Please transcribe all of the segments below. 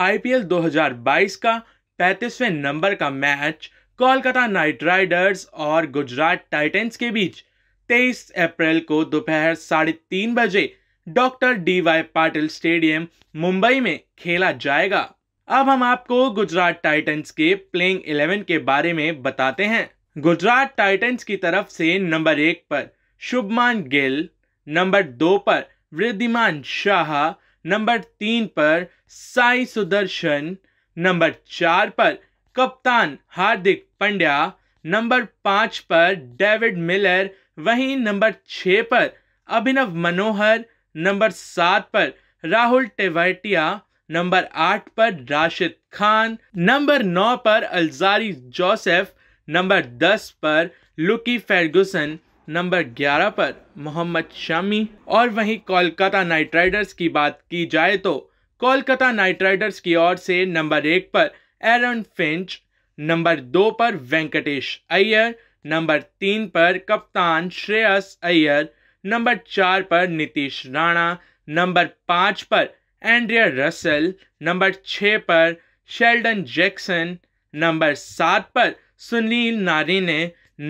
IPL 2022 का 35वें number का मैच कोलकाता नाइट राइडर्स और गुजरात टाइटंस के बीच 23 अप्रैल को दोपहर साढ़े तीन बजे doctor D Y Patil stadium Mumbai में खेला जाएगा अब हम आपको गुजरात टाइटंस के प्लेइंग 11 के बारे में बताते हैं गुजरात टाइटंस की तरफ से नंबर एक पर शुभमान गिल नंबर दो पर वृद्धिमान शाह नंबर तीन पर साई सुदर्शन नंबर चार पर कप्तान हार्दिक पंड्या नंबर पाँच पर डेविड मिलर वहीं नंबर छः पर अभिनव मनोहर नंबर सात पर राहुल टेवाटिया नंबर आठ पर राशिद खान नंबर नौ पर अलजारी जोसेफ नंबर दस पर लुकी फर्गुसन नंबर 11 पर मोहम्मद शमी और वहीं कोलकाता नाइट राइडर्स की बात की जाए तो कोलकाता नाइट राइडर्स की ओर से नंबर एक पर एरन फिंच नंबर दो पर वेंकटेश अय्यर नंबर तीन पर कप्तान श्रेयस अय्यर नंबर चार पर नीतीश राणा नंबर पाँच पर एंड्रिया रसल नंबर छः पर शेल्डन जैक्सन नंबर सात पर सुनील नारी ने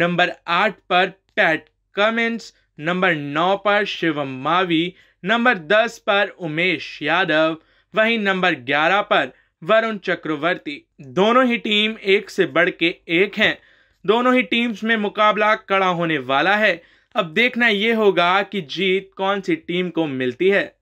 नंबर आठ पर पैट कमिंस नंबर नौ पर शिवम मावी नंबर दस पर उमेश यादव वहीं नंबर ग्यारह पर वरुण चक्रवर्ती दोनों ही टीम एक से बढ़ के एक हैं दोनों ही टीम्स में मुकाबला कड़ा होने वाला है अब देखना ये होगा कि जीत कौन सी टीम को मिलती है